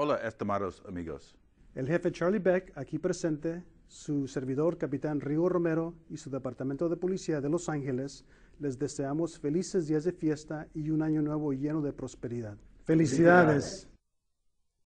Hola, estimados amigos. El jefe Charlie Beck, aquí presente, su servidor, capitán Rigo Romero, y su departamento de policía de Los Ángeles, les deseamos felices días de fiesta y un año nuevo lleno de prosperidad. Felicidades.